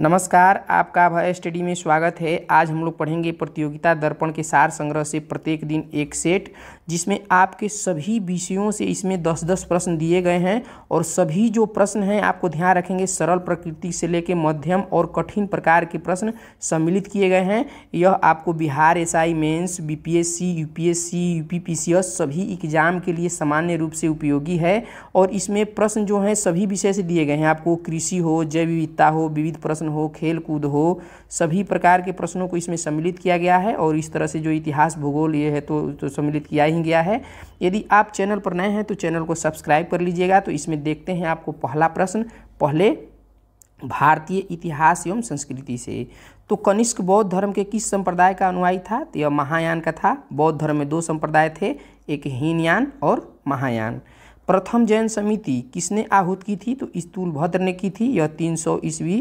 नमस्कार आपका भय स्टडी में स्वागत है आज हम लोग पढ़ेंगे प्रतियोगिता दर्पण के सार संग्रह से प्रत्येक दिन एक सेट जिसमें आपके सभी विषयों से इसमें दस दस प्रश्न दिए गए हैं और सभी जो प्रश्न हैं आपको ध्यान रखेंगे सरल प्रकृति से लेकर मध्यम और कठिन प्रकार के प्रश्न सम्मिलित किए गए हैं यह आपको Bihar S I mains B P S C U P S C U P P C S सभी एग्जाम के लिए सामान्य रूप से उपयोगी है और इसमें प्रश्न जो हैं सभी विषय से दिए गए हैं आपको कृषि हो जैव विविधता हो विविध प्रश्न प्रश्न हो खेल कूद हो सभी प्रकार के प्रश्नों को इसमें सम्मिलित किया गया है और इस तरह से जो इतिहास भूगोल ये है तो, तो सम्मिलित किया ही गया है यदि आप चैनल पर नए हैं तो चैनल को सब्सक्राइब कर लीजिएगा तो इसमें देखते हैं आपको पहला प्रश्न पहले भारतीय इतिहास एवं संस्कृति से तो कनिष्क बौद्ध धर्म के किस संप्रदाय का अनुयायी था तो यह महायान का था बौद्ध धर्म में दो संप्रदाय थे एक हीनयान और महायान प्रथम जैन समिति किसने आहूत की थी तो स्तूलभद्र ने की थी यह तीन सौ ईस्वी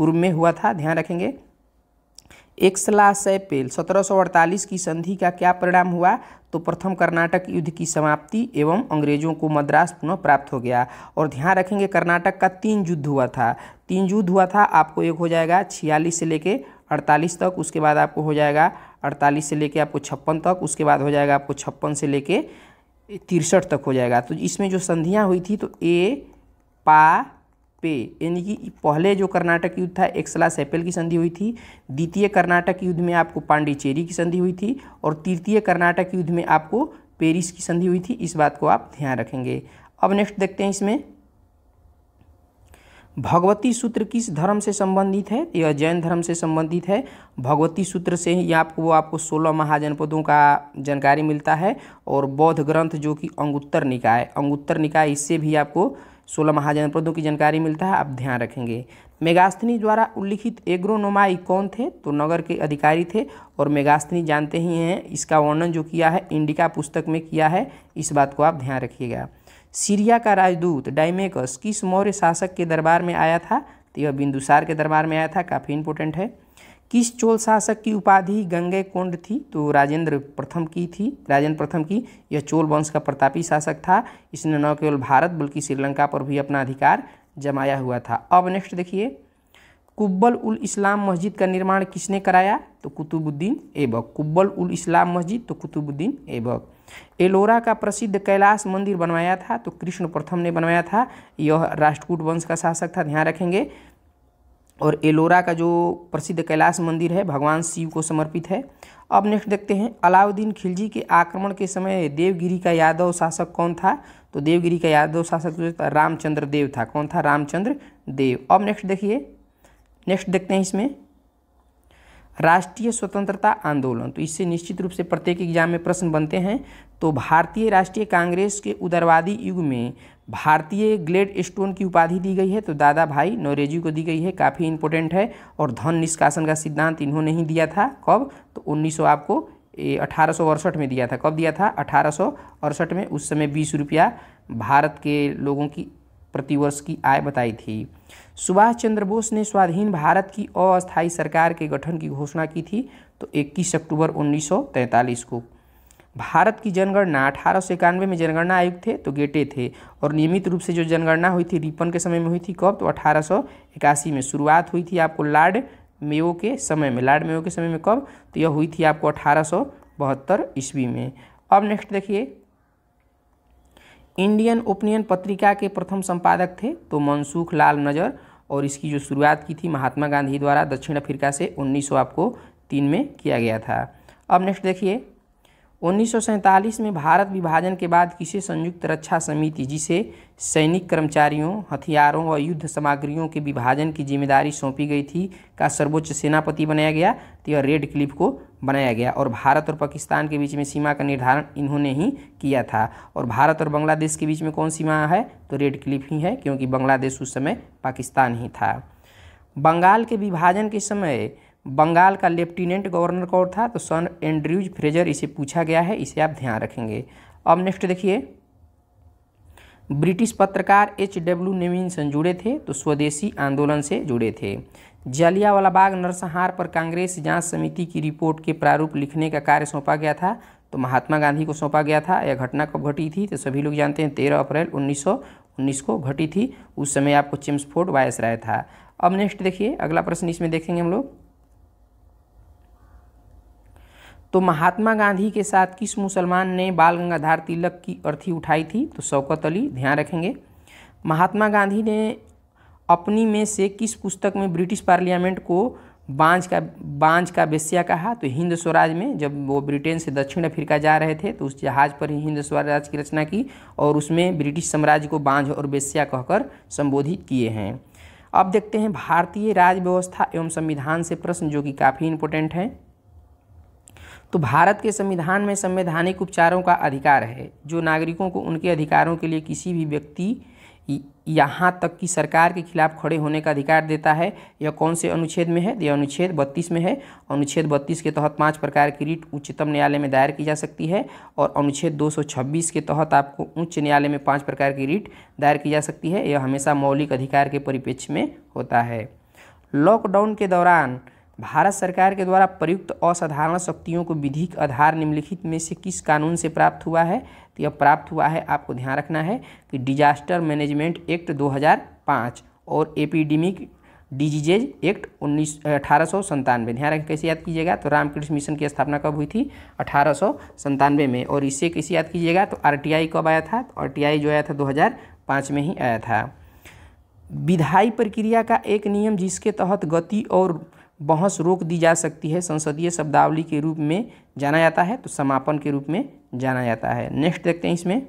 पूर्व में हुआ था ध्यान रखेंगे एक्सलाशय पेल सत्रह की संधि का क्या परिणाम हुआ तो प्रथम कर्नाटक युद्ध की समाप्ति एवं अंग्रेजों को मद्रास पुनः प्राप्त हो गया और ध्यान रखेंगे कर्नाटक का तीन युद्ध हुआ था तीन युद्ध हुआ था आपको एक हो जाएगा छियालीस से लेके अड़तालीस तक उसके बाद आपको हो जाएगा अड़तालीस से लेके आपको छप्पन तक उसके बाद हो जाएगा आपको छप्पन से लेके तिरसठ तक हो जाएगा तो इसमें जो संधियाँ हुई थी तो ए पा पे यानी कि पहले जो कर्नाटक युद्ध था एक्सला सेपेल की संधि हुई थी द्वितीय कर्नाटक युद्ध में आपको पांडिचेरी की संधि हुई थी और तृतीय कर्नाटक युद्ध में आपको पेरिस की संधि हुई थी इस बात को आप ध्यान रखेंगे अब नेक्स्ट देखते हैं इसमें भगवती सूत्र किस धर्म से संबंधित है यह जैन धर्म से संबंधित है भगवती सूत्र से ही आपको वो आपको सोलह महाजनपदों का जानकारी मिलता है और बौद्ध ग्रंथ जो कि अंगुत्तर निकाय अंगुत्तर निकाय इससे भी आपको सोलह महाजनपदों की जानकारी मिलता है आप ध्यान रखेंगे मेगास्थनी द्वारा उल्लिखित एग्रोनोमाई कौन थे तो नगर के अधिकारी थे और मेगास्थनी जानते ही हैं इसका वर्णन जो किया है इंडिका पुस्तक में किया है इस बात को आप ध्यान रखिएगा सीरिया का राजदूत डाइमेकस किस मौर्य शासक के दरबार में आया था तो यह बिंदुसार के दरबार में आया था काफ़ी इंपोर्टेंट है किस चोल शासक की उपाधि गंगे कोंड थी तो राजेंद्र प्रथम की थी राजेंद्र प्रथम की यह चोल वंश का प्रतापी शासक था इसने न केवल भारत बल्कि श्रीलंका पर भी अपना अधिकार जमाया हुआ था अब नेक्स्ट देखिए कुब्बल उल इस्लाम मस्जिद का निर्माण किसने कराया तो कुतुबुद्दीन ऐबक कुब्बल उल इस्लाम मस्जिद तो कुतुबुद्दीन ऐबक एलोरा का प्रसिद्ध कैलाश मंदिर बनवाया था तो कृष्ण प्रथम ने बनवाया था यह राष्ट्रकूट वंश का शासक था ध्यान रखेंगे और एलोरा का जो प्रसिद्ध कैलाश मंदिर है भगवान शिव को समर्पित है अब नेक्स्ट देखते हैं अलाउद्दीन खिलजी के आक्रमण के समय देवगिरी का यादव शासक कौन था तो देवगिरी का यादव शासक जो था रामचंद्र देव था कौन था रामचंद्र देव अब नेक्स्ट देखिए नेक्स्ट देखते हैं इसमें राष्ट्रीय स्वतंत्रता आंदोलन तो इससे निश्चित रूप से प्रत्येक एग्जाम में प्रश्न बनते हैं तो भारतीय राष्ट्रीय कांग्रेस के उदारवादी युग में भारतीय ग्लेड स्टोन की उपाधि दी गई है तो दादा भाई नौरेजी को दी गई है काफ़ी इंपॉर्टेंट है और धन निष्कासन का सिद्धांत इन्होंने ही दिया था कब तो उन्नीस आपको अठारह में दिया था कब दिया था अठारह में उस समय बीस रुपया भारत के लोगों की प्रतिवर्ष की आय बताई थी सुभाष चंद्र बोस ने स्वाधीन भारत की अस्थायी सरकार के गठन की घोषणा की थी तो 21 अक्टूबर 1943 को भारत की जनगणना अठारह सौ इक्यानवे में जनगणना आयुक्त थे तो गेटे थे और नियमित रूप से जो जनगणना हुई थी रिपन के समय में हुई थी कब तो अठारह में शुरुआत हुई थी आपको लार्ड मेयो के समय में लार्ड मेयो के समय में कब तो यह हुई थी आपको अठारह ईस्वी में अब नेक्स्ट देखिए इंडियन ओपिनियन पत्रिका के प्रथम संपादक थे तो मनसुख लाल नजर और इसकी जो शुरुआत की थी महात्मा गांधी द्वारा दक्षिण अफ्रीका से उन्नीस आपको तीन में किया गया था अब नेक्स्ट देखिए उन्नीस में भारत विभाजन के बाद किसे संयुक्त रक्षा समिति जिसे सैनिक कर्मचारियों हथियारों और युद्ध सामग्रियों के विभाजन की जिम्मेदारी सौंपी गई थी का सर्वोच्च सेनापति बनाया गया तो यह रेड क्लिप को बनाया गया और भारत और पाकिस्तान के बीच में सीमा का निर्धारण इन्होंने ही किया था और भारत और बांग्लादेश के बीच में कौन सीमा है तो रेड क्लिफ ही है क्योंकि बांग्लादेश उस समय पाकिस्तान ही था बंगाल के विभाजन के समय बंगाल का लेफ्टिनेंट गवर्नर कौन था तो सन एंड्रयूज फ्रेजर इसे पूछा गया है इसे आप ध्यान रखेंगे अब नेक्स्ट देखिए ब्रिटिश पत्रकार एच डब्ल्यू नेविनसन जुड़े थे तो स्वदेशी आंदोलन से जुड़े थे जलियावाला बाग नरसंहार पर कांग्रेस जांच समिति की रिपोर्ट के प्रारूप लिखने का कार्य सौंपा गया था तो महात्मा गांधी को सौंपा गया था यह घटना कब घटी थी तो सभी लोग जानते हैं तेरह अप्रैल उन्नीस उन्नीस को घटी थी उस समय आपको चिम्सफोर्ट वायस राय था अब नेक्स्ट देखिए अगला प्रश्न इसमें देखेंगे हम लोग तो महात्मा गांधी के साथ किस मुसलमान ने बाल गंगाधर तिलक की अर्थी उठाई थी तो शौकत अली ध्यान रखेंगे महात्मा गांधी ने अपनी में से किस पुस्तक में ब्रिटिश पार्लियामेंट को बांझ का बांझ का बेस्या कहा तो हिंद स्वराज में जब वो ब्रिटेन से दक्षिण अफ्रीका जा रहे थे तो उस जहाज़ पर ही हिंद स्वराज की रचना की और उसमें ब्रिटिश साम्राज्य को बांझ और बेस्या कहकर संबोधित किए हैं अब देखते हैं भारतीय राज्य व्यवस्था एवं संविधान से प्रश्न जो कि काफ़ी इम्पोर्टेंट हैं तो भारत के संविधान में संवैधानिक उपचारों का अधिकार है जो नागरिकों को उनके अधिकारों के लिए किसी भी व्यक्ति यहाँ तक कि सरकार के खिलाफ खड़े होने का अधिकार देता है यह कौन से अनुच्छेद में है यह अनुच्छेद 32 में है अनुच्छेद 32 के तहत पांच प्रकार की रीट उच्चतम न्यायालय में दायर की जा सकती है और अनुच्छेद 226 के तहत आपको उच्च न्यायालय में पांच प्रकार की रीट दायर की जा सकती है यह हमेशा मौलिक अधिकार के परिप्रेक्ष्य में होता है लॉकडाउन के दौरान भारत सरकार के द्वारा प्रयुक्त असाधारण शक्तियों को विधिक आधार निम्नलिखित में से किस कानून से प्राप्त हुआ है तो यह प्राप्त हुआ है आपको ध्यान रखना है कि डिजास्टर मैनेजमेंट एक्ट 2005 और एपिडेमिक डिजीजेज एक्ट उन्नीस अठारह ध्यान रखें कैसे याद कीजिएगा तो रामकृष्ण मिशन की स्थापना कब हुई थी अठारह में और इसे कैसे याद कीजिएगा तो आर कब आया था तो आरटीआई जो आया था दो में ही आया था विधायी प्रक्रिया का एक नियम जिसके तहत गति और बहस रोक दी जा सकती है संसदीय शब्दावली के रूप में जाना जाता है तो समापन के रूप में जाना जाता है नेक्स्ट देखते हैं इसमें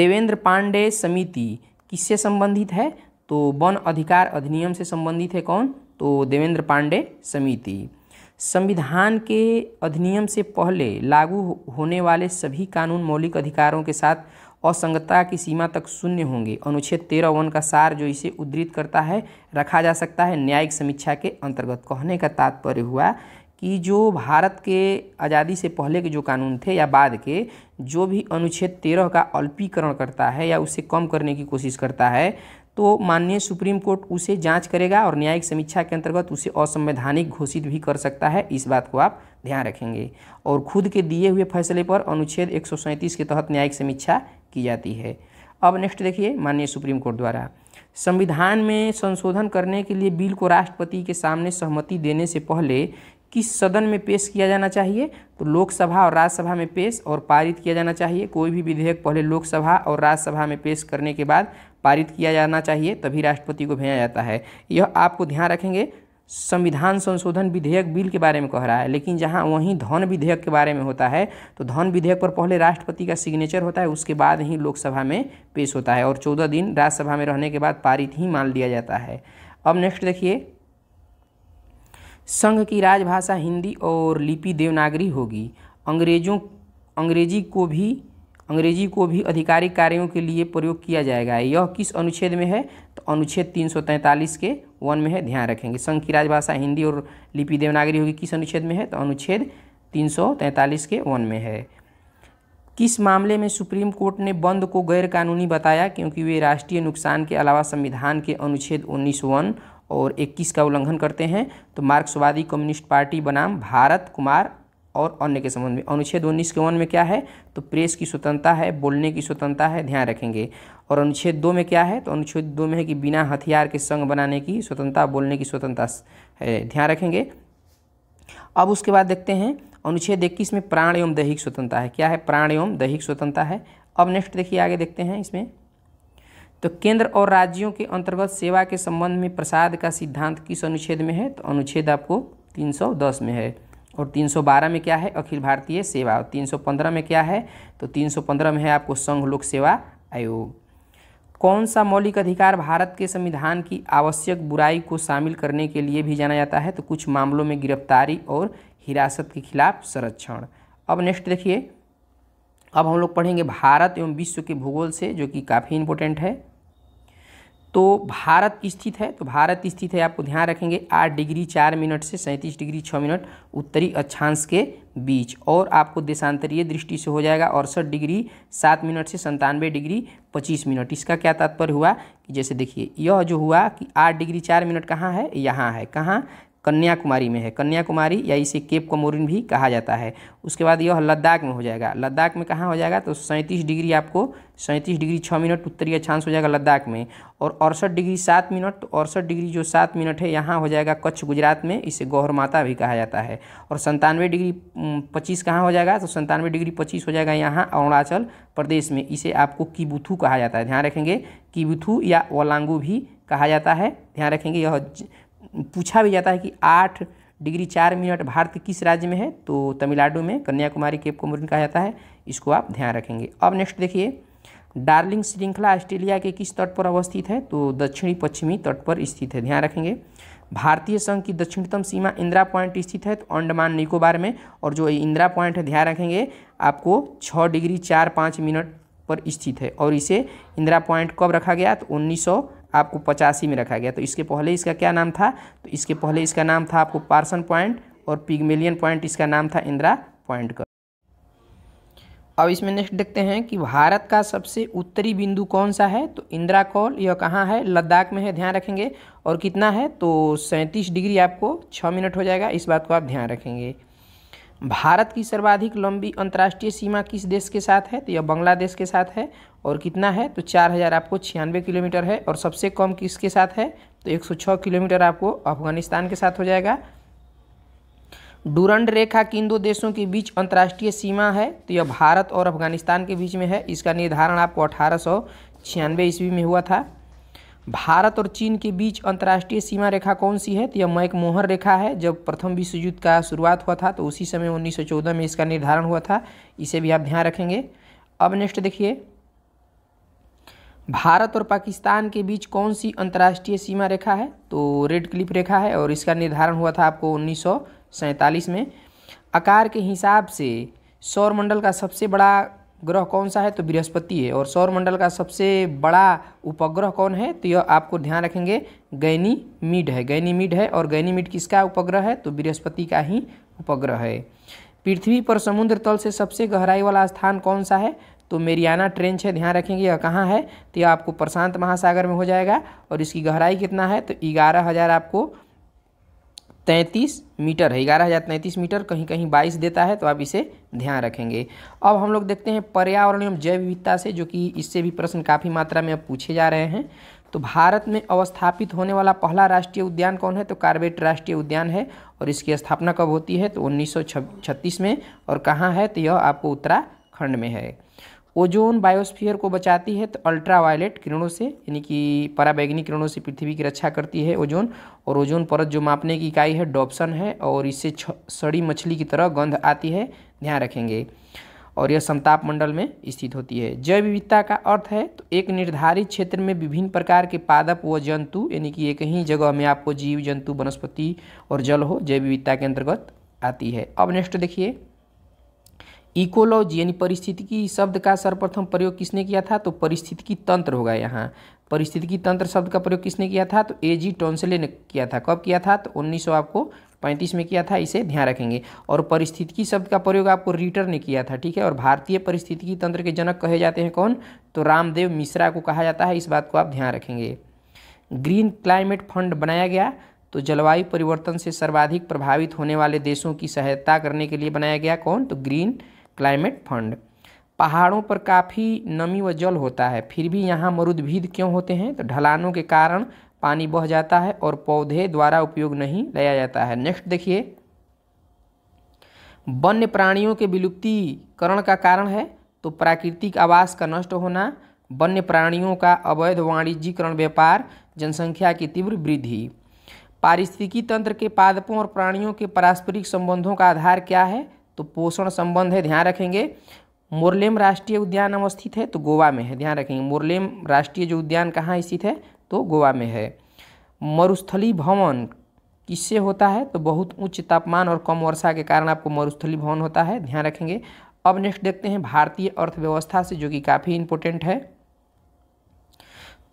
देवेंद्र पांडे समिति किससे संबंधित है तो वन अधिकार अधिनियम से संबंधित है कौन तो देवेंद्र पांडे समिति संविधान के अधिनियम से पहले लागू होने वाले सभी कानून मौलिक अधिकारों के साथ असंगतता की सीमा तक शून्य होंगे अनुच्छेद तेरह वन का सार जो इसे उद्धृत करता है रखा जा सकता है न्यायिक समीक्षा के अंतर्गत कहने का तात्पर्य हुआ कि जो भारत के आज़ादी से पहले के जो कानून थे या बाद के जो भी अनुच्छेद तेरह का अल्पीकरण करता है या उसे कम करने की कोशिश करता है तो माननीय सुप्रीम कोर्ट उसे जांच करेगा और न्यायिक समीक्षा के अंतर्गत उसे असंवैधानिक घोषित भी कर सकता है इस बात को आप ध्यान रखेंगे और खुद के दिए हुए फैसले पर अनुच्छेद एक के तहत न्यायिक समीक्षा की जाती है अब नेक्स्ट देखिए माननीय सुप्रीम कोर्ट द्वारा संविधान में संशोधन करने के लिए बिल को राष्ट्रपति के सामने सहमति देने से पहले किस सदन में पेश किया जाना चाहिए तो लोकसभा और राज्यसभा में पेश और पारित किया जाना चाहिए कोई भी विधेयक पहले लोकसभा और राज्यसभा में पेश करने के बाद पारित किया जाना चाहिए तभी राष्ट्रपति को भेजा जाता है यह आपको ध्यान रखेंगे संविधान संशोधन विधेयक बिल के बारे में कह रहा है लेकिन जहाँ वहीं धन विधेयक के बारे में होता है तो धन विधेयक पर पहले राष्ट्रपति का सिग्नेचर होता है उसके बाद ही लोकसभा में पेश होता है और चौदह दिन राज्यसभा में रहने के बाद पारित ही मान लिया जाता है अब नेक्स्ट देखिए संघ की राजभाषा हिंदी और लिपि देवनागरी होगी अंग्रेजों अंग्रेजी को भी अंग्रेजी को भी आधिकारिक कार्यों के लिए प्रयोग किया जाएगा यह किस अनुच्छेद में है तो अनुच्छेद 343 के वन में है ध्यान रखेंगे संघ की राजभाषा हिंदी और लिपि देवनागरी होगी किस अनुच्छेद में है तो अनुच्छेद तीन के वन में है किस मामले में सुप्रीम कोर्ट ने बंद को गैरकानूनी बताया क्योंकि वे राष्ट्रीय नुकसान के अलावा संविधान के अनुच्छेद उन्नीस वन और 21 का उल्लंघन करते हैं तो मार्क्सवादी कम्युनिस्ट पार्टी बनाम भारत कुमार और अन्य के संबंध में अनुच्छेद उन्नीस के वन में क्या है तो प्रेस की स्वतंत्रता है बोलने की स्वतंत्रता है ध्यान रखेंगे और अनुच्छेद दो में क्या है तो अनुच्छेद दो में है कि बिना हथियार के संग बनाने की स्वतंत्रता बोलने की स्वतंत्रता है ध्यान रखेंगे अब उसके बाद देखते हैं अनुच्छेद इक्कीस में प्राण एवं दैहिक स्वतंत्रता है क्या है प्राण एवं दैहिक स्वतंत्रता है अब नेक्स्ट देखिए आगे देखते हैं इसमें तो केंद्र और राज्यों के अंतर्गत सेवा के संबंध में प्रसाद का सिद्धांत किस अनुच्छेद में है तो अनुच्छेद आपको 310 में है और 312 में क्या है अखिल भारतीय सेवा और 315 में क्या है तो 315 में है आपको संघ लोक सेवा आयोग कौन सा मौलिक अधिकार भारत के संविधान की आवश्यक बुराई को शामिल करने के लिए भी जाना जाता है तो कुछ मामलों में गिरफ्तारी और हिरासत के खिलाफ संरक्षण अब नेक्स्ट देखिए अब हम लोग पढ़ेंगे भारत एवं विश्व के भूगोल से जो कि काफ़ी इम्पोर्टेंट है तो भारत स्थित है तो भारत स्थित है आपको ध्यान रखेंगे आठ डिग्री चार मिनट से सैंतीस डिग्री छः मिनट उत्तरी अक्षांश के बीच और आपको देशांतरीय दृष्टि से हो जाएगा अड़सठ डिग्री सात मिनट से संतानवे डिग्री पच्चीस मिनट इसका क्या तात्पर्य हुआ कि जैसे देखिए यह जो हुआ कि आठ डिग्री चार मिनट कहाँ है यहाँ है कहाँ कन्याकुमारी में है कन्याकुमारी या इसे केप कमोरिन भी कहा जाता है उसके बाद यह लद्दाख में हो जाएगा लद्दाख में कहाँ हो जाएगा तो सैंतीस डिग्री आपको सैंतीस डिग्री छः मिनट उत्तरी अक्षांश हो जाएगा लद्दाख में और अड़सठ डिग्री सात मिनट तो अड़सठ डिग्री जो सात मिनट है यहाँ हो जाएगा कच्छ गुजरात में इसे गौहर माता भी कहा जाता है और संतानवे डिग्री पच्चीस कहाँ हो जाएगा तो संतानवे डिग्री पच्चीस हो जाएगा यहाँ अरुणाचल प्रदेश में इसे आपको किबुथू कहा जाता है ध्यान रखेंगे किबुथू या वलांगू भी कहा जाता है ध्यान रखेंगे यह पूछा भी जाता है कि आठ डिग्री चार मिनट भारत किस राज्य में है तो तमिलनाडु में कन्याकुमारी केप कोमुरिन कहा जाता है इसको आप ध्यान रखेंगे अब नेक्स्ट देखिए डार्लिंग श्रृंखला ऑस्ट्रेलिया के किस तट पर अवस्थित है तो दक्षिणी पश्चिमी तट पर स्थित है ध्यान रखेंगे भारतीय संघ की दक्षिणतम सीमा इंदिरा पॉइंट स्थित है तो अंडमान निकोबार में और जो इंदिरा पॉइंट है ध्यान रखेंगे आपको छः डिग्री चार पाँच मिनट पर स्थित है और इसे इंदिरा पॉइंट कब रखा गया तो उन्नीस आपको पचासी में रखा गया तो इसके पहले इसका क्या नाम था तो इसके पहले इसका नाम था आपको पार्सन पॉइंट और पिगमेलियन पॉइंट इसका नाम था इंदिरा पॉइंट का अब इसमें नेक्स्ट देखते हैं कि भारत का सबसे उत्तरी बिंदु कौन सा है तो इंदिरा कॉल यह कहाँ है लद्दाख में है ध्यान रखेंगे और कितना है तो सैंतीस डिग्री आपको छः मिनट हो जाएगा इस बात को आप ध्यान रखेंगे भारत की सर्वाधिक लंबी अंतर्राष्ट्रीय सीमा किस देश के साथ है तो यह बांग्लादेश के साथ है और कितना है तो चार हज़ार आपको छियानवे किलोमीटर है और सबसे कम किसके साथ है तो एक सौ छः किलोमीटर आपको अफगानिस्तान के साथ हो जाएगा डूरंड रेखा किन दो देशों के बीच अंतर्राष्ट्रीय सीमा है तो यह भारत और अफगानिस्तान के बीच में है इसका निर्धारण आपको अठारह सौ ईस्वी में हुआ था भारत और चीन के बीच अंतर्राष्ट्रीय सीमा रेखा कौन सी है तो यह मैक मोहर रेखा है जब प्रथम विश्व युद्ध का शुरुआत हुआ था तो उसी समय 1914 में इसका निर्धारण हुआ था इसे भी आप ध्यान रखेंगे अब नेक्स्ट देखिए भारत और पाकिस्तान के बीच कौन सी अंतर्राष्ट्रीय सीमा रेखा है तो रेड क्लिप रेखा है और इसका निर्धारण हुआ था आपको उन्नीस में आकार के हिसाब से सौरमंडल का सबसे बड़ा ग्रह कौन सा है तो बृहस्पति है और सौरमंडल का सबसे बड़ा उपग्रह कौन है तो यह आपको ध्यान रखेंगे गैनी मीड है गैनी मीड है और गैनी मीड किसका उपग्रह है तो बृहस्पति का ही उपग्रह है पृथ्वी पर समुद्र तल से सबसे गहराई वाला स्थान कौन सा है तो मेरियाना ट्रेंच है ध्यान रखेंगे यह कहाँ है तो यह आपको प्रशांत महासागर में हो जाएगा और इसकी गहराई कितना है तो ग्यारह हज़ार आपको तैंतीस मीटर है ग्यारह हज़ार तैंतीस मीटर कहीं कहीं बाईस देता है तो आप इसे ध्यान रखेंगे अब हम लोग देखते हैं पर्यावरण एवं जैव विविधता से जो कि इससे भी प्रश्न काफ़ी मात्रा में अब पूछे जा रहे हैं तो भारत में अवस्थापित होने वाला पहला राष्ट्रीय उद्यान कौन है तो कार्बेट राष्ट्रीय उद्यान है और इसकी स्थापना कब होती है तो उन्नीस में और कहाँ है तो यह आपको उत्तराखंड में है ओजोन बायोस्फीयर को बचाती है तो अल्ट्रावायलेट किरणों से यानी कि पराबैगनी किरणों से पृथ्वी की रक्षा करती है ओजोन और ओजोन परत जो मापने की इकाई है डॉप्सन है और इससे सड़ी मछली की तरह गंध आती है ध्यान रखेंगे और यह समताप मंडल में स्थित होती है जैव विविधता का अर्थ है तो एक निर्धारित क्षेत्र में विभिन्न प्रकार के पादप व जंतु यानी कि एक ही जगह में आपको जीव जंतु वनस्पति और जल हो जैव विविधता के अंतर्गत आती है अब नेक्स्ट देखिए इकोलॉजी यानी परिस्थितिकी शब्द का सर्वप्रथम प्रयोग किसने किया था तो परिस्थितिकी तंत्र होगा यहाँ परिस्थितिकी तंत्र शब्द का प्रयोग किसने किया था तो ए जी टोंसले ने किया था कब किया था तो उन्नीस आपको पैंतीस में किया था इसे ध्यान रखेंगे और परिस्थितिकी शब्द का प्रयोग आपको रीटर ने किया था ठीक है और भारतीय परिस्थितिकी तंत्र के जनक कहे जाते हैं कौन तो रामदेव मिश्रा को कहा जाता है इस बात को आप ध्यान रखेंगे ग्रीन क्लाइमेट फंड बनाया गया तो जलवायु परिवर्तन से सर्वाधिक प्रभावित होने वाले देशों की सहायता करने के लिए बनाया गया कौन तो ग्रीन क्लाइमेट फंड पहाड़ों पर काफ़ी नमी व जल होता है फिर भी यहाँ मरुदभीद क्यों होते हैं तो ढलानों के कारण पानी बह जाता है और पौधे द्वारा उपयोग नहीं लाया जाता है नेक्स्ट देखिए वन्य प्राणियों के विलुप्तीकरण का कारण है तो प्राकृतिक आवास का नष्ट होना वन्य प्राणियों का अवैध वाणिज्यिकरण व्यापार जनसंख्या की तीव्र वृद्धि पारिस्थितिकी तंत्र के पादपों और प्राणियों के पारस्परिक संबंधों का आधार क्या है तो पोषण संबंध है ध्यान रखेंगे मुरलेम राष्ट्रीय उद्यान अवस्थित है तो गोवा में है ध्यान रखेंगे मुरलेम राष्ट्रीय जो उद्यान कहाँ स्थित है तो गोवा में है मरुस्थली भवन किससे होता है तो बहुत उच्च तापमान और कम वर्षा के कारण आपको मरुस्थली भवन होता है ध्यान रखेंगे अब नेक्स्ट देखते हैं भारतीय अर्थव्यवस्था से जो कि काफ़ी इंपॉर्टेंट है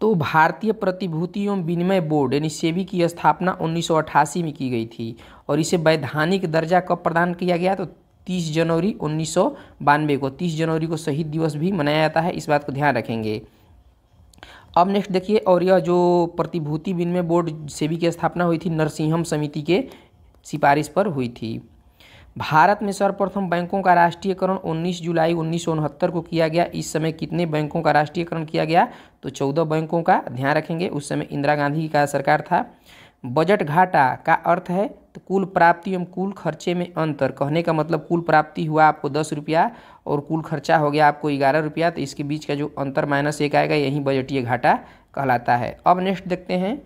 तो भारतीय प्रतिभूति एवं विनिमय बोर्ड यानी सेबी की स्थापना 1988 में की गई थी और इसे वैधानिक दर्जा कब प्रदान किया गया तो तीस जनवरी उन्नीस को तीस जनवरी को शहीद दिवस भी मनाया जाता है इस बात को ध्यान रखेंगे अब नेक्स्ट देखिए और यह जो प्रतिभूति विनिमय बोर्ड सेबी की स्थापना हुई थी नरसिंहम समिति के सिफारिश पर हुई थी भारत में सर्वप्रथम बैंकों का राष्ट्रीयकरण 19 जुलाई उन्नीस को किया गया इस समय कितने बैंकों का राष्ट्रीयकरण किया गया तो 14 बैंकों का ध्यान रखेंगे उस समय इंदिरा गांधी का सरकार था बजट घाटा का अर्थ है तो कुल प्राप्ति एवं कुल खर्चे में अंतर कहने का मतलब कुल प्राप्ति हुआ आपको दस रुपया और कुल खर्चा हो गया आपको ग्यारह रुपया तो इसके बीच का जो अंतर माइनस एक आएगा यही बजटीय घाटा कहलाता है अब नेक्स्ट देखते हैं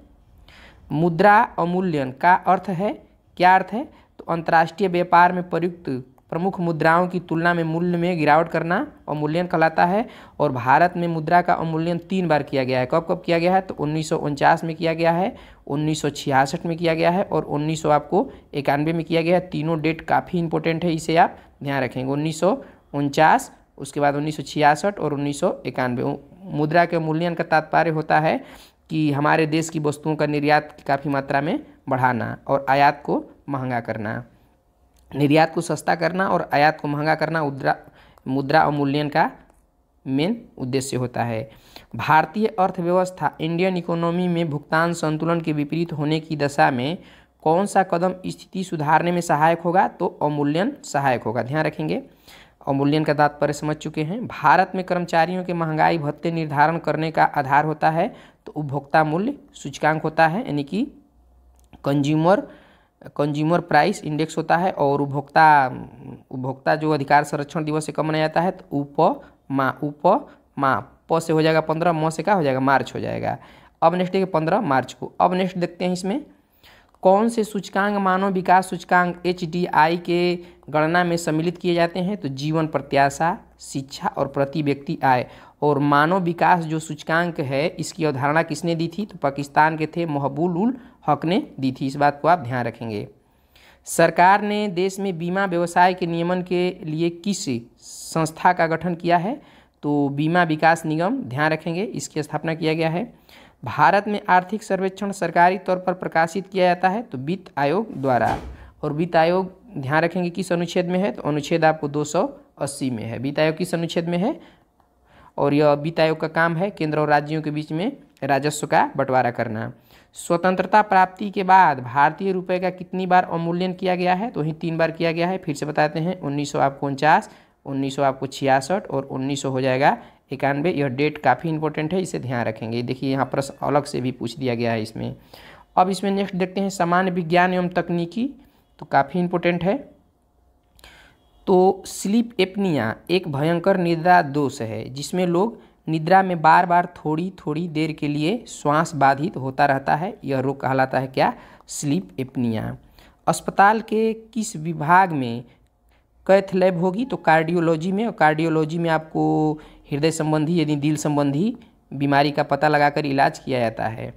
मुद्रा अमूल्यन का अर्थ है क्या अर्थ है तो अंतर्राष्ट्रीय व्यापार में प्रयुक्त प्रमुख मुद्राओं की तुलना में मूल्य में गिरावट करना अमूल्यन कहलाता है और भारत में मुद्रा का अमूल्यन तीन बार किया गया है कब कब किया गया है तो उन्नीस में किया गया है उन्नीस में किया गया है और उन्नीस आपको इक्यानवे में किया गया है तीनों डेट काफ़ी इंपॉर्टेंट है इसे आप ध्यान रखेंगे उन्नीस उसके बाद उन्नीस और उन्नीस मुद्रा के मूल्यन का तात्पर्य होता है कि हमारे देश की वस्तुओं का निर्यात काफ़ी मात्रा में बढ़ाना और आयात को महंगा करना निर्यात को सस्ता करना और आयात को महंगा करना मुद्रा मुद्रा अवमूल्यन का मेन उद्देश्य होता है भारतीय अर्थव्यवस्था इंडियन इकोनॉमी में भुगतान संतुलन के विपरीत होने की दशा में कौन सा कदम स्थिति सुधारने में सहायक होगा तो अवमूल्यन सहायक होगा ध्यान रखेंगे अवमूल्यन का तात्पर्य समझ चुके हैं भारत में कर्मचारियों के महंगाई भत्ते निर्धारण करने का आधार होता है तो उपभोक्ता मूल्य सूचकांक होता है यानी कि कंज्यूमर कंज्यूमर प्राइस इंडेक्स होता है और उपभोक्ता उपभोक्ता जो अधिकार संरक्षण दिवस से कब मनाया जाता है तो उप मा उप मा प से हो जाएगा पंद्रह म से क्या हो जाएगा मार्च हो जाएगा अब नेक्स्ट देखिए पंद्रह मार्च को अब नेक्स्ट देखते हैं इसमें कौन से सूचकांक मानव विकास सूचकांक एच के गणना में सम्मिलित किए जाते हैं तो जीवन प्रत्याशा शिक्षा और प्रति व्यक्ति आय और मानव विकास जो सूचकांक है इसकी अवधारणा किसने दी थी तो पाकिस्तान के थे महबूल उल हक ने दी थी इस बात को आप ध्यान रखेंगे सरकार ने देश में बीमा व्यवसाय के नियमन के लिए किस संस्था का गठन किया है तो बीमा विकास निगम ध्यान रखेंगे इसकी स्थापना किया गया है भारत में आर्थिक सर्वेक्षण सरकारी तौर पर प्रकाशित किया जाता है तो वित्त आयोग द्वारा और वित्त आयोग ध्यान रखेंगे किस अनुच्छेद में है तो अनुच्छेद आपको 280 में है वित्त आयोग किस अनुच्छेद में है और यह वित्त आयोग का काम है केंद्र और राज्यों के बीच में राजस्व का बंटवारा करना स्वतंत्रता प्राप्ति के बाद भारतीय रुपए का कितनी बार अवमूल्यन किया गया है तो वहीं तीन बार किया गया है फिर से बताते हैं उन्नीस सौ आपको उनचास उन्नीस सौ आपको छियासठ और उन्नीस सौ हो जाएगा इक्यानवे यह डेट काफ़ी इंपॉर्टेंट है इसे ध्यान रखेंगे देखिए यहाँ प्रश्न अलग से भी पूछ दिया गया है इसमें अब इसमें नेक्स्ट देखते हैं सामान्य विज्ञान एवं तकनीकी तो काफ़ी इंपॉर्टेंट है तो स्लीप एपनिया एक भयंकर निद्रा दोष है जिसमें लोग निद्रा में बार बार थोड़ी थोड़ी देर के लिए श्वास बाधित होता रहता है यह रोग कहलाता है क्या स्लीप एपनिया अस्पताल के किस विभाग में कैथ लैब होगी तो कार्डियोलॉजी में और कार्डियोलॉजी में आपको हृदय संबंधी यानी दिल संबंधी बीमारी का पता लगाकर इलाज किया जाता है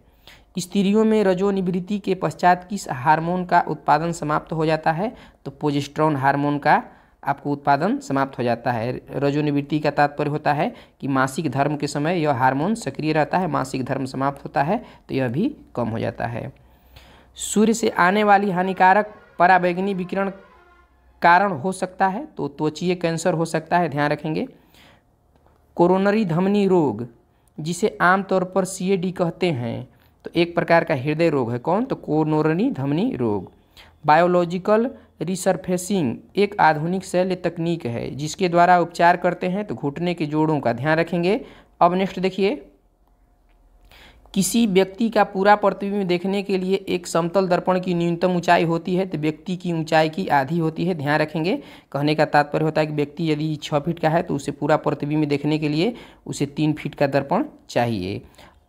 स्त्रियों में रजोनिवृत्ति के पश्चात किस हार्मोन का उत्पादन समाप्त हो जाता है तो पोजेस्ट्रॉन हार्मोन का आपको उत्पादन समाप्त हो जाता है रजोनिवृत्ति का तात्पर्य होता है कि मासिक धर्म के समय यह हार्मोन सक्रिय रहता है मासिक धर्म समाप्त होता है तो यह भी कम हो जाता है सूर्य से आने वाली हानिकारक पराबैगनी विकिरण कारण हो सकता है तो त्वचीय कैंसर हो सकता है ध्यान रखेंगे कोरोनरी धमनी रोग जिसे आमतौर पर सी कहते हैं तो एक प्रकार का हृदय रोग है कौन तो कोरोनरी धमनी रोग बायोलॉजिकल रिसरफेसिंग एक आधुनिक शैल्य तकनीक है जिसके द्वारा उपचार करते हैं तो घुटने के जोड़ों का ध्यान रखेंगे अब नेक्स्ट देखिए किसी व्यक्ति का पूरा प्रतिबिंब देखने के लिए एक समतल दर्पण की न्यूनतम ऊंचाई होती है तो व्यक्ति की ऊंचाई की आधी होती है ध्यान रखेंगे कहने का तात्पर्य होता है कि व्यक्ति यदि छः फीट का है तो उसे पूरा प्रतिबिंब देखने के लिए उसे तीन फीट का दर्पण चाहिए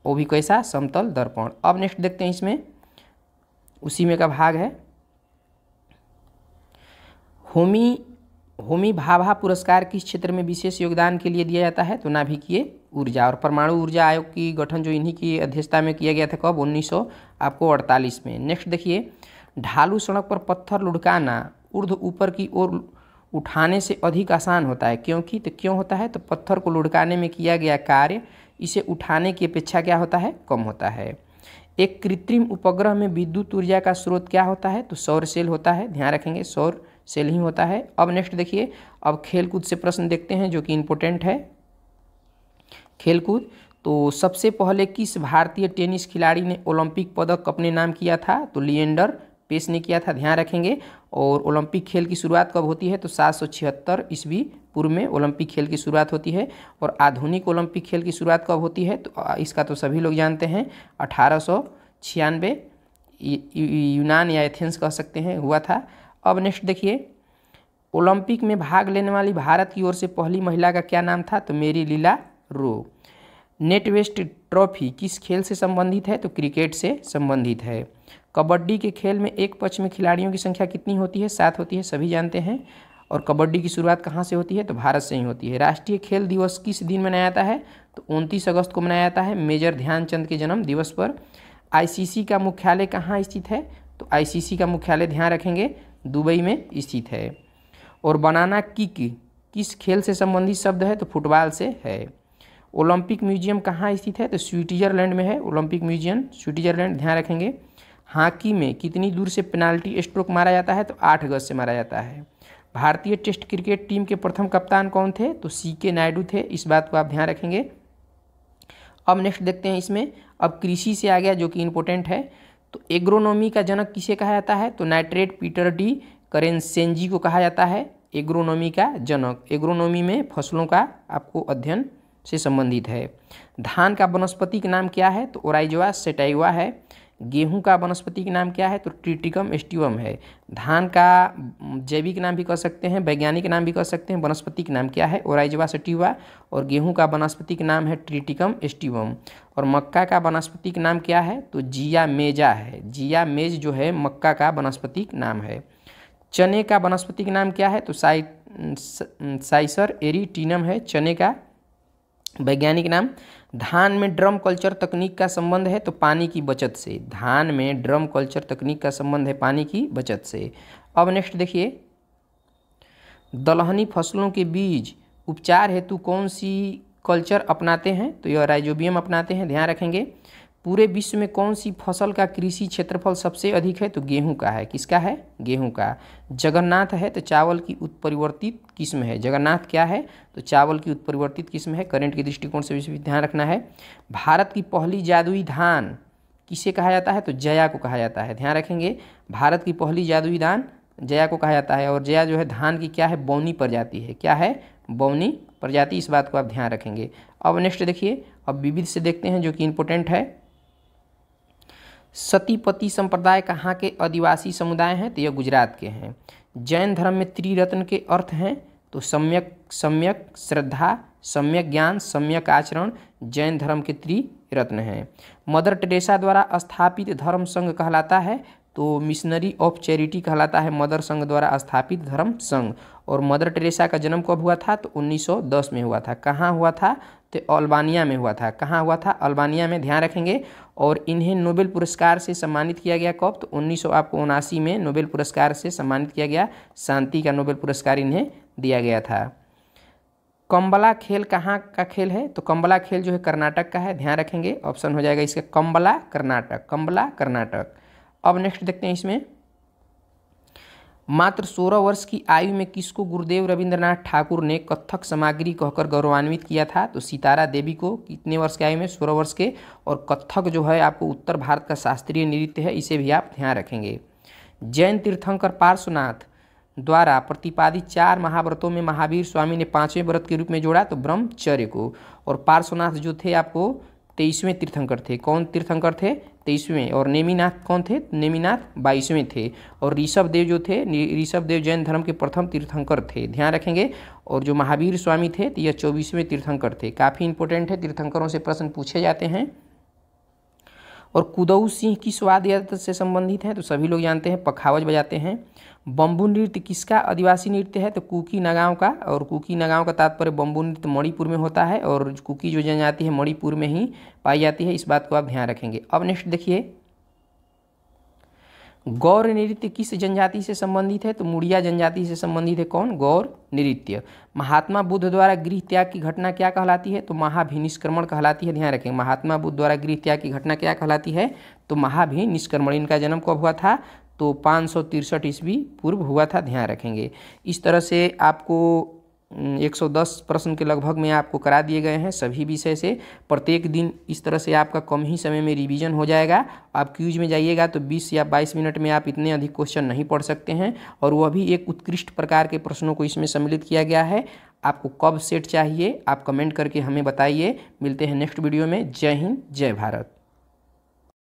वो भी कैसा समतल दर्पण अब नेक्स्ट देखते हैं इसमें उसी में का भाग है होमी होमी भाभा पुरस्कार किस क्षेत्र में विशेष योगदान के लिए दिया जाता है तो नाभिकीय ऊर्जा और परमाणु ऊर्जा आयोग की गठन जो इन्हीं की अध्यक्षता में किया गया था कब उन्नीस आपको अड़तालीस में नेक्स्ट देखिए ढालू सड़क पर पत्थर लुढ़काना ऊर्ध ऊपर की ओर उठाने से अधिक आसान होता है क्योंकि तो क्यों होता है तो पत्थर को लुढ़काने में किया गया कार्य इसे उठाने की अपेक्षा क्या होता है कम होता है एक कृत्रिम उपग्रह में विद्युत ऊर्जा का स्रोत क्या होता है तो सौर सेल होता है ध्यान रखेंगे सौर सेल ही होता है अब नेक्स्ट देखिए अब खेलकूद से प्रश्न देखते हैं जो कि इम्पोर्टेंट है खेलकूद तो सबसे पहले किस भारतीय टेनिस खिलाड़ी ने ओलंपिक पदक अपने नाम किया था तो लिएंडर पेस ने किया था ध्यान रखेंगे और ओलंपिक खेल की शुरुआत कब होती है तो सात सौ छिहत्तर ईस्वी पूर्व में ओलंपिक खेल की शुरुआत होती है और आधुनिक ओलंपिक खेल की शुरुआत कब होती है तो इसका तो सभी लोग जानते हैं अठारह सौ छियानवे यूनान या एथेंस कह सकते हैं हुआ था अब नेक्स्ट देखिए ओलंपिक में भाग लेने वाली भारत की ओर से पहली महिला का क्या नाम था तो मेरी लीला रो नेट वेस्ट ट्रॉफी किस खेल से संबंधित है तो क्रिकेट से संबंधित है कबड्डी के खेल में एक पक्ष में खिलाड़ियों की संख्या कितनी होती है सात होती है सभी जानते हैं और कबड्डी की शुरुआत कहाँ से होती है तो भारत से ही होती है राष्ट्रीय खेल दिवस किस दिन मनाया जाता है तो उनतीस अगस्त को मनाया जाता है मेजर ध्यानचंद के जन्म दिवस पर आईसीसी का मुख्यालय कहाँ स्थित है तो आईसीसी का मुख्यालय ध्यान रखेंगे दुबई में स्थित है और बनाना किक किस खेल से संबंधित शब्द है तो फुटबॉल से है ओलंपिक म्यूजियम कहाँ स्थित है तो स्विट्जरलैंड में है ओलंपिक म्यूजियम स्विट्जरलैंड ध्यान रखेंगे हॉकी में कितनी दूर से पेनाल्टी स्ट्रोक मारा जाता है तो आठ गज से मारा जाता है भारतीय टेस्ट क्रिकेट टीम के प्रथम कप्तान कौन थे तो सी के नायडू थे इस बात को आप ध्यान रखेंगे अब नेक्स्ट देखते हैं इसमें अब कृषि से आ गया जो कि इम्पोर्टेंट है तो एग्रोनॉमी का जनक किसे कहा जाता है तो नाइट्रेट पीटर डी करेंसेंजी को कहा जाता है एग्रोनॉमी का जनक एग्रोनॉमी में फसलों का आपको अध्ययन से संबंधित है धान का वनस्पति का नाम क्या है तो ओराइजवा सेटाइवा है गेहूं का वनस्पति के नाम क्या है तो ट्रिटिकम एस्टिवम है धान का जैविक नाम भी कह सकते हैं वैज्ञानिक नाम भी कह सकते हैं वनस्पति के नाम क्या है ओराइजवा सटिवा और गेहूं का वनस्पति का नाम है ट्रिटिकम एस्टिवम और मक्का का वनस्पति का नाम क्या है तो जिया मेजा है जिया मेज जो है मक्का का वनस्पति नाम है चने का वनस्पति का नाम क्या है तो साइ साइसर एरिटिनम है चने का वैज्ञानिक नाम धान में ड्रम कल्चर तकनीक का संबंध है तो पानी की बचत से धान में ड्रम कल्चर तकनीक का संबंध है पानी की बचत से अब नेक्स्ट देखिए दलहनी फसलों के बीज उपचार हेतु कौन सी कल्चर अपनाते हैं तो यह राइजोबियम अपनाते हैं ध्यान रखेंगे पूरे विश्व में कौन सी फसल का कृषि क्षेत्रफल सबसे अधिक है तो गेहूं का है किसका है गेहूं का जगन्नाथ है तो चावल की उत्परिवर्तित किस्म है जगन्नाथ क्या है तो चावल की उत्परिवर्तित किस्म है करंट के दृष्टिकोण से भी ध्यान रखना है भारत की पहली जादुई धान किसे कहा जाता है तो जया को कहा जाता है ध्यान रखेंगे भारत की पहली जादुई धान जया को कहा जाता है और जया जो है धान की क्या है बौनी प्रजाति है क्या है बौनी प्रजाति इस बात को आप ध्यान रखेंगे अब नेक्स्ट देखिए अब विविध से देखते हैं जो कि इम्पोर्टेंट है सतीपति संप्रदाय कहाँ के आदिवासी समुदाय हैं तो यह गुजरात के हैं जैन धर्म में त्रिरत्न के अर्थ हैं तो सम्यक सम्यक श्रद्धा सम्यक ज्ञान सम्यक आचरण जैन धर्म के त्रिरत्न हैं मदर टेरेसा द्वारा स्थापित धर्म संघ कहलाता है तो मिशनरी ऑफ चैरिटी कहलाता है मदर संघ द्वारा स्थापित धर्म संघ और मदर टेरेसा का जन्म कब हुआ था तो 1910 में हुआ था कहाँ हुआ था तो अल्बानिया में हुआ था कहाँ हुआ था अल्बानिया में ध्यान रखेंगे और इन्हें नोबेल पुरस्कार से सम्मानित किया गया कब तो उन्नीस आपको उनासी में नोबेल पुरस्कार से सम्मानित किया गया शांति का नोबेल पुरस्कार इन्हें दिया गया था कम्बला खेल कहाँ का खेल है तो कम्बला खेल जो है कर्नाटक का है ध्यान रखेंगे ऑप्शन हो जाएगा इसका कम्बला कर्नाटक कम्बला कर्नाटक अब नेक्स्ट देखते हैं इसमें मात्र 16 वर्ष की आयु में किसको गुरुदेव रविंद्रनाथ ठाकुर ने कथक सामग्री कहकर गौरवान्वित किया था तो सितारा देवी को कितने वर्ष की आयु में 16 वर्ष के और कथक जो है आपको उत्तर भारत का शास्त्रीय नृत्य है इसे भी आप ध्यान रखेंगे जैन तीर्थंकर पार्श्वनाथ द्वारा प्रतिपादित चार महाव्रतों में महावीर स्वामी ने पाँचवें व्रत के रूप में जोड़ा तो ब्रह्मचर्य को और पार्श्वनाथ जो थे आपको तेईसवें तीर्थंकर थे कौन तीर्थंकर थे तेईसवें और नेमीनाथ कौन थे नेमीनाथ बाईसवें थे और ऋषभ देव जो थे ऋषभ देव जैन धर्म के प्रथम तीर्थंकर थे ध्यान रखेंगे और जो महावीर स्वामी थे तो यह चौबीसवें तीर्थंकर थे काफ़ी इंपॉर्टेंट है तीर्थंकरों से प्रश्न पूछे जाते हैं और कुदऊ सिंह किस वाद्य से संबंधित हैं तो सभी लोग जानते हैं पखावज बजाते हैं बम्बू नृत्य किसका आदिवासी नृत्य है तो कुकी नगांव का और कुकी नगांव का तात्पर्य बम्बू नृत्य तो मणिपुर में होता है और कुकी जो जनजाति है मणिपुर में ही पाई जाती है इस बात को आप ध्यान रखेंगे अब नेक्स्ट देखिए गौर नृत्य किस जनजाति से संबंधित है तो मुड़िया जनजाति से संबंधित है कौन गौर नृत्य महात्मा बुद्ध द्वारा गृह त्याग की घटना क्या कहलाती है तो महाभिनिष्क्रमण कहलाती है ध्यान रखें महात्मा बुद्ध द्वारा गृह त्याग की घटना क्या कहलाती है तो महाभिनिष्क्रमण इनका जन्म कब हुआ था तो पाँच सौ तिरसठ ईस्वी पूर्व हुआ था ध्यान रखेंगे इस तरह से आपको 110 प्रश्न के लगभग में आपको करा दिए गए हैं सभी विषय से प्रत्येक दिन इस तरह से आपका कम ही समय में रिवीजन हो जाएगा आप क्यूज में जाइएगा तो 20 या 22 मिनट में आप इतने अधिक क्वेश्चन नहीं पढ़ सकते हैं और वह भी एक उत्कृष्ट प्रकार के प्रश्नों को इसमें सम्मिलित किया गया है आपको कब सेट चाहिए आप कमेंट करके हमें बताइए मिलते हैं नेक्स्ट वीडियो में जय हिंद जय भारत